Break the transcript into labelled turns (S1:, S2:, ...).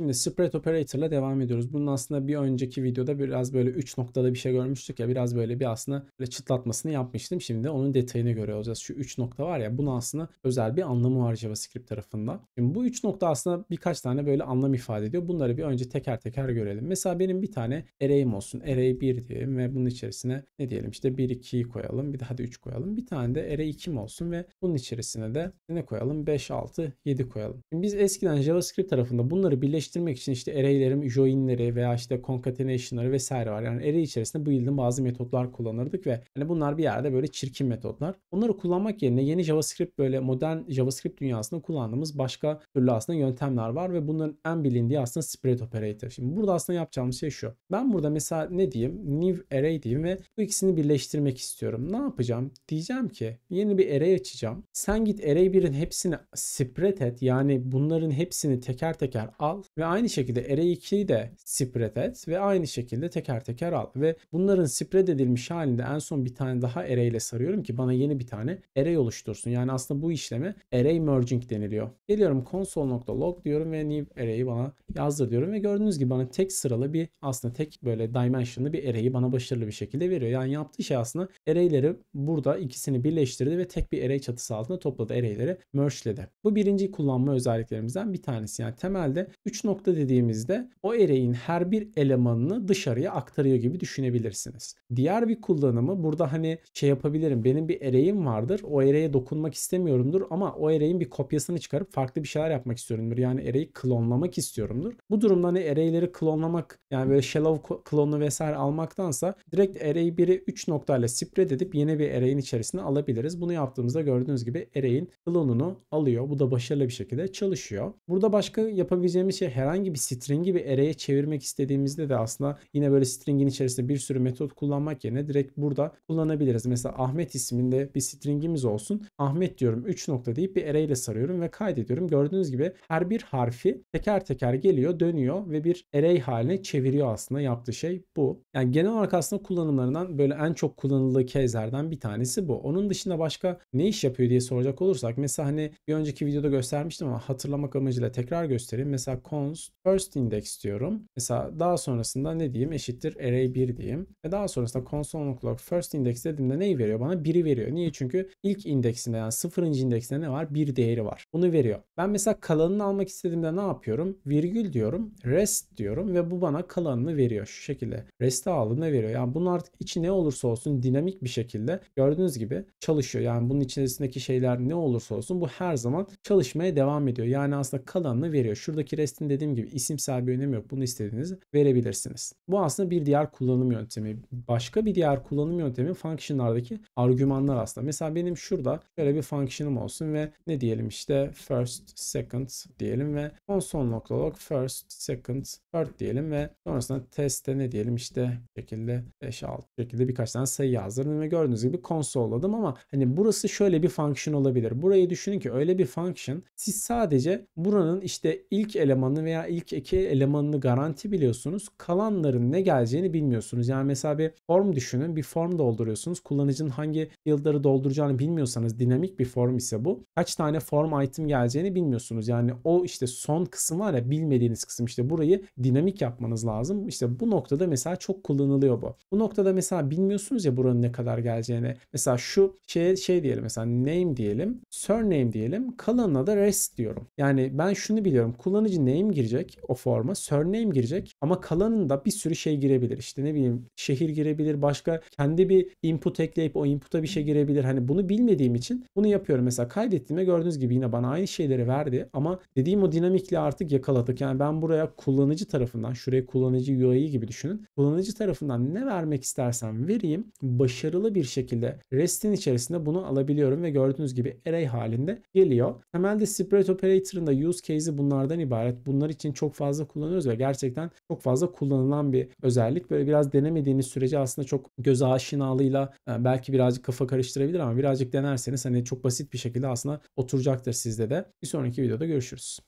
S1: Şimdi spread operator ile devam ediyoruz. Bunun aslında bir önceki videoda biraz böyle 3 noktada bir şey görmüştük ya biraz böyle bir aslında böyle çıtlatmasını yapmıştım. Şimdi onun detayını görüyor olacağız. Şu 3 nokta var ya bunun aslında özel bir anlamı var JavaScript tarafında. Şimdi bu 3 nokta aslında birkaç tane böyle anlam ifade ediyor. Bunları bir önce teker teker görelim. Mesela benim bir tane array'im olsun. Array 1 diyelim ve bunun içerisine ne diyelim işte 1 2'yi koyalım. Bir de hadi 3 koyalım. Bir tane de array 2'm olsun ve bunun içerisine de ne koyalım? 5 6 7 koyalım. Şimdi biz eskiden JavaScript tarafında bunları birleştirdik geliştirmek için işte array'leri, join'leri veya işte concatenation'ları vesaire var. Yani array içerisinde bu yılın bazı metotlar kullanırdık ve hani bunlar bir yerde böyle çirkin metotlar. Onları kullanmak yerine yeni JavaScript böyle modern JavaScript dünyasında kullandığımız başka türlü aslında yöntemler var ve bunların en bilindiği aslında spread operator. Şimdi burada aslında yapacağımız şey şu. Ben burada mesela ne diyeyim? New array diyeyim ve bu ikisini birleştirmek istiyorum. Ne yapacağım? Diyeceğim ki yeni bir array açacağım. Sen git array 1'in hepsini spread et. Yani bunların hepsini teker teker al ve aynı şekilde R2'yi de spread et ve aynı şekilde teker teker al. Ve bunların spread edilmiş halinde en son bir tane daha array ile sarıyorum ki bana yeni bir tane array oluştursun. Yani aslında bu işleme array merging deniliyor. Geliyorum console.log diyorum ve new array'i bana yazdır diyorum ve gördüğünüz gibi bana tek sıralı bir aslında tek böyle dimensionlı bir array'i bana başarılı bir şekilde veriyor. Yani yaptığı şey aslında array'leri burada ikisini birleştirdi ve tek bir array çatısı altında topladı array'leri mergeledi. Bu birinci kullanma özelliklerimizden bir tanesi. Yani temelde 3 nokta dediğimizde o ereğin her bir elemanını dışarıya aktarıyor gibi düşünebilirsiniz. Diğer bir kullanımı burada hani şey yapabilirim. Benim bir ereğim vardır. O ereğe dokunmak istemiyorumdur ama o ereğin bir kopyasını çıkarıp farklı bir şeyler yapmak istiyorumdur. Yani ereği klonlamak istiyorumdur. Bu durumda hani ereyleri klonlamak yani böyle shallow klonu vesaire almaktansa direkt ereği biri 3 noktayla spread edip yeni bir ereğin içerisine alabiliriz. Bunu yaptığımızda gördüğünüz gibi ereğin klonunu alıyor. Bu da başarılı bir şekilde çalışıyor. Burada başka yapabileceğimiz şey herhangi bir stringi bir array'e çevirmek istediğimizde de aslında yine böyle stringin içerisinde bir sürü metot kullanmak yerine direkt burada kullanabiliriz. Mesela Ahmet isminde bir stringimiz olsun. Ahmet diyorum 3 nokta deyip bir array ile sarıyorum ve kaydediyorum. Gördüğünüz gibi her bir harfi teker teker geliyor, dönüyor ve bir array haline çeviriyor aslında yaptığı şey bu. Yani genel olarak aslında kullanımlarından böyle en çok kullanıldığı kezlerden bir tanesi bu. Onun dışında başka ne iş yapıyor diye soracak olursak mesela hani bir önceki videoda göstermiştim ama hatırlamak amacıyla tekrar göstereyim. Mesela con Jones first index diyorum. Mesela daha sonrasında ne diyeyim? Eşittir array 1 diyeyim. Ve daha sonrasında console log first index dediğimde neyi veriyor? Bana 1'i veriyor. Niye? Çünkü ilk indeksinde yani 0. indeksinde ne var? Bir değeri var. Bunu veriyor. Ben mesela kalanını almak istediğimde ne yapıyorum? Virgül diyorum. Rest diyorum ve bu bana kalanını veriyor şu şekilde. Rest'i aldığında veriyor. Yani bunun artık içi ne olursa olsun dinamik bir şekilde gördüğünüz gibi çalışıyor. Yani bunun içerisindeki şeyler ne olursa olsun bu her zaman çalışmaya devam ediyor. Yani aslında kalanını veriyor. Şuradaki rest'in Etiket'in dediğim gibi isimsel bir önemi yok. Bunu istediğiniz verebilirsiniz. Bu aslında bir diğer kullanım yöntemi. Başka bir diğer kullanım yöntemi functionlardaki argümanlar aslında. Mesela benim şurada şöyle bir function'ım olsun ve ne diyelim işte first, second diyelim ve console noktalog first, second, third diyelim ve sonrasında teste ne diyelim işte şekilde 5, 6 şekilde birkaç tane sayı yazdırdım ve gördüğünüz gibi konsolladım ama hani burası şöyle bir function olabilir. Burayı düşünün ki öyle bir function siz sadece buranın işte ilk elemanı elemanını veya ilk iki elemanını garanti biliyorsunuz. Kalanların ne geleceğini bilmiyorsunuz. Yani mesela bir form düşünün. Bir form dolduruyorsunuz. Kullanıcının hangi yılları dolduracağını bilmiyorsanız dinamik bir form ise bu. Kaç tane form item geleceğini bilmiyorsunuz. Yani o işte son kısım var ya bilmediğiniz kısım işte burayı dinamik yapmanız lazım. İşte bu noktada mesela çok kullanılıyor bu. Bu noktada mesela bilmiyorsunuz ya buranın ne kadar geleceğini. Mesela şu şey, şey diyelim mesela name diyelim, surname diyelim. Kalanına da rest diyorum. Yani ben şunu biliyorum. Kullanıcı name name girecek o forma. Surname girecek ama kalanında bir sürü şey girebilir. İşte ne bileyim şehir girebilir. Başka kendi bir input ekleyip o input'a bir şey girebilir. Hani bunu bilmediğim için bunu yapıyorum. Mesela kaydettiğimde gördüğünüz gibi yine bana aynı şeyleri verdi ama dediğim o dinamikle artık yakaladık. Yani ben buraya kullanıcı tarafından şuraya kullanıcı UI gibi düşünün. Kullanıcı tarafından ne vermek istersen vereyim başarılı bir şekilde REST'in içerisinde bunu alabiliyorum ve gördüğünüz gibi array halinde geliyor. Temelde spread operator'ın da use case'i bunlardan ibaret. Bunu bunlar için çok fazla kullanıyoruz ve gerçekten çok fazla kullanılan bir özellik. Böyle biraz denemediğiniz sürece aslında çok göz aşinalığıyla e, belki birazcık kafa karıştırabilir ama birazcık denerseniz hani çok basit bir şekilde aslında oturacaktır sizde de. Bir sonraki videoda görüşürüz.